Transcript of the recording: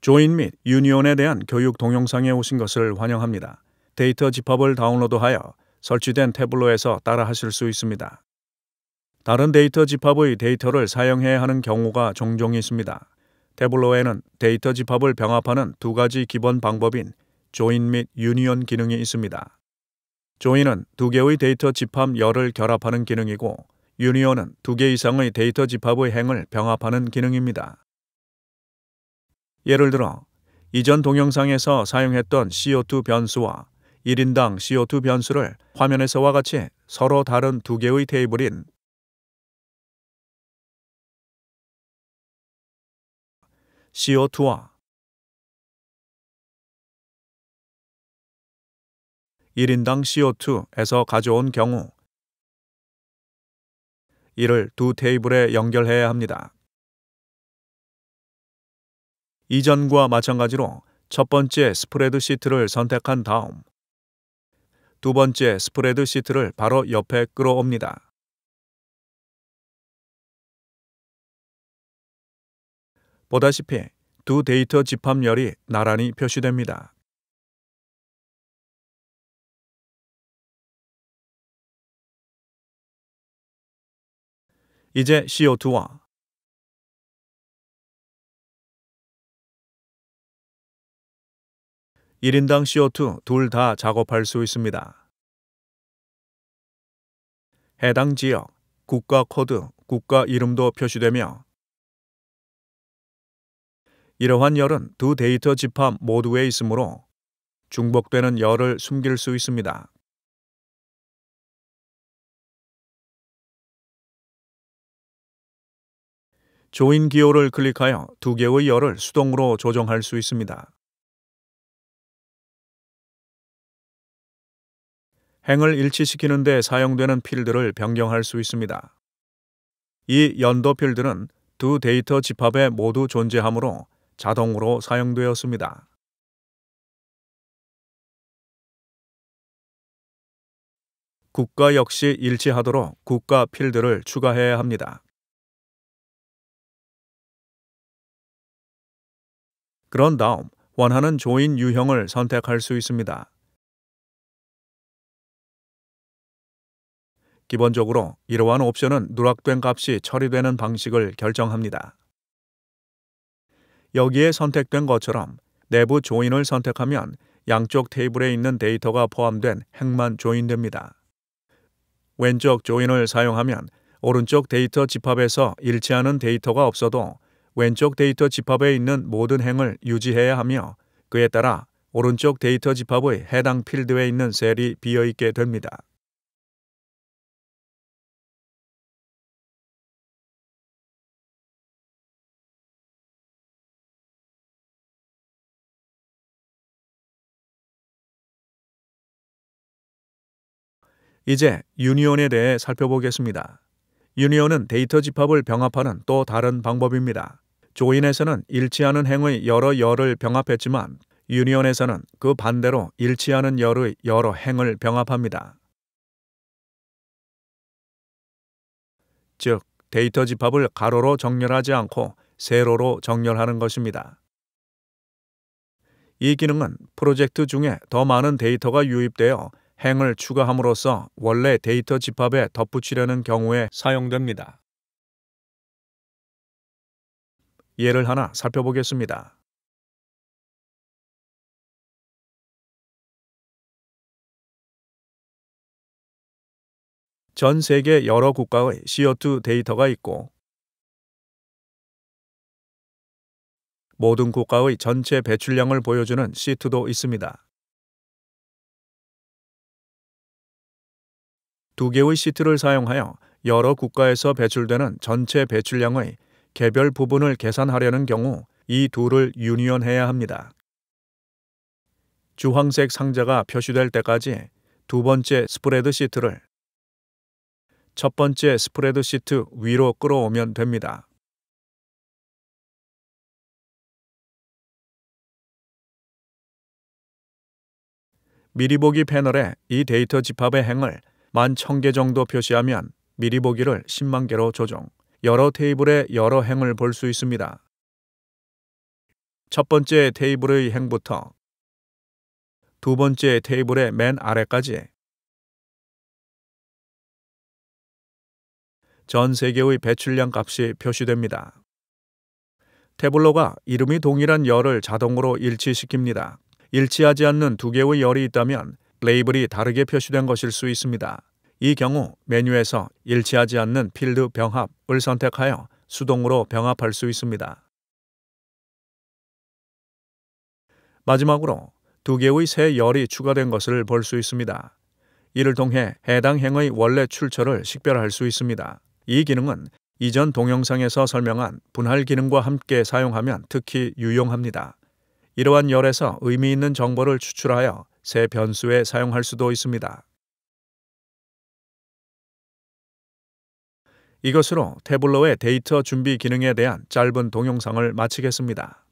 조인 및 유니온에 대한 교육 동영상에 오신 것을 환영합니다. 데이터 집합을 다운로드하여 설치된 태블로에서 따라하실 수 있습니다. 다른 데이터 집합의 데이터를 사용해야 하는 경우가 종종 있습니다. 태블로에는 데이터 집합을 병합하는 두 가지 기본 방법인 조인 및 유니온 기능이 있습니다. 조인은 두 개의 데이터 집합 열을 결합하는 기능이고 유니온은 두 개 이상의 데이터 집합의 행을 병합하는 기능입니다. 예를 들어 이전 동영상에서 사용했던 CO2 변수와 1인당 CO2 변수를 화면에서와 같이 서로 다른 두 개의 테이블인 CO2와 1인당 CO2에서 가져온 경우 이를 두 테이블에 연결해야 합니다. 이전과 마찬가지로 첫 번째 스프레드 시트를 선택한 다음 두 번째 스프레드 시트를 바로 옆에 끌어옵니다. 보다시피 두 데이터 집합열이 나란히 표시됩니다. 이제 CO2와 1인당 CO2 둘 다 작업할 수 있습니다. 해당 지역, 국가 코드, 국가 이름도 표시되며 이러한 열은 두 데이터 집합 모두에 있으므로 중복되는 열을 숨길 수 있습니다. 조인 기호를 클릭하여 두 개의 열을 수동으로 조정할 수 있습니다. 행을 일치시키는 데 사용되는 필드를 변경할 수 있습니다. 이 연도 필드는 두 데이터 집합에 모두 존재하므로 자동으로 사용되었습니다. 국가 역시 일치하도록 국가 필드를 추가해야 합니다. 그런 다음 원하는 조인 유형을 선택할 수 있습니다. 기본적으로 이러한 옵션은 누락된 값이 처리되는 방식을 결정합니다. 여기에 선택된 것처럼 내부 조인을 선택하면 양쪽 테이블에 있는 데이터가 포함된 행만 조인됩니다. 왼쪽 조인을 사용하면 오른쪽 데이터 집합에서 일치하는 데이터가 없어도 왼쪽 데이터 집합에 있는 모든 행을 유지해야 하며 그에 따라 오른쪽 데이터 집합의 해당 필드에 있는 셀이 비어있게 됩니다. 이제 유니온에 대해 살펴보겠습니다. 유니온은 데이터 집합을 병합하는 또 다른 방법입니다. 조인에서는 일치하는 행의 여러 열을 병합했지만 유니온에서는 그 반대로 일치하는 열의 여러 행을 병합합니다. 즉, 데이터 집합을 가로로 정렬하지 않고 세로로 정렬하는 것입니다. 이 기능은 프로젝트 중에 더 많은 데이터가 유입되어 행을 추가함으로써 원래 데이터 집합에 덧붙이려는 경우에 사용됩니다. 예를 하나 살펴보겠습니다. 전 세계 여러 국가의 CO2 데이터가 있고 모든 국가의 전체 배출량을 보여주는 시트도 있습니다. 두 개의 시트를 사용하여 여러 국가에서 배출되는 전체 배출량의 개별 부분을 계산하려는 경우 이 둘을 유니온해야 합니다. 주황색 상자가 표시될 때까지 두 번째 스프레드 시트를 첫 번째 스프레드 시트 위로 끌어오면 됩니다. 미리 보기 패널에 이 데이터 집합의 행을 만천개 정도 표시하면 미리 보기를 10만 개로 조정, 여러 테이블의 여러 행을 볼 수 있습니다. 첫 번째 테이블의 행부터 두 번째 테이블의 맨 아래까지 전 세계의 배출량 값이 표시됩니다. 태블로가 이름이 동일한 열을 자동으로 일치시킵니다. 일치하지 않는 두 개의 열이 있다면 레이블이 다르게 표시된 것일 수 있습니다. 이 경우 메뉴에서 일치하지 않는 필드 병합을 선택하여 수동으로 병합할 수 있습니다. 마지막으로 두 개의 새 열이 추가된 것을 볼 수 있습니다. 이를 통해 해당 행의 원래 출처를 식별할 수 있습니다. 이 기능은 이전 동영상에서 설명한 분할 기능과 함께 사용하면 특히 유용합니다. 이러한 열에서 의미 있는 정보를 추출하여 새 변수에 사용할 수도 있습니다. 이것으로 태블로의 데이터 준비 기능에 대한 짧은 동영상을 마치겠습니다.